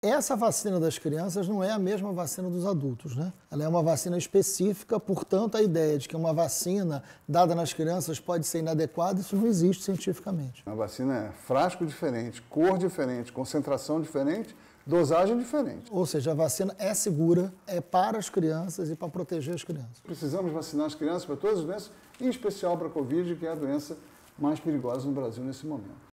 Essa vacina das crianças não é a mesma vacina dos adultos, né? Ela é uma vacina específica, portanto, a ideia de que uma vacina dada nas crianças pode ser inadequada, isso não existe cientificamente. A vacina é frasco diferente, cor diferente, concentração diferente, dosagem diferente. Ou seja, a vacina é segura, é para as crianças e para proteger as crianças. Precisamos vacinar as crianças para todas as doenças, em especial para a Covid, que é a doença mais perigosa no Brasil nesse momento.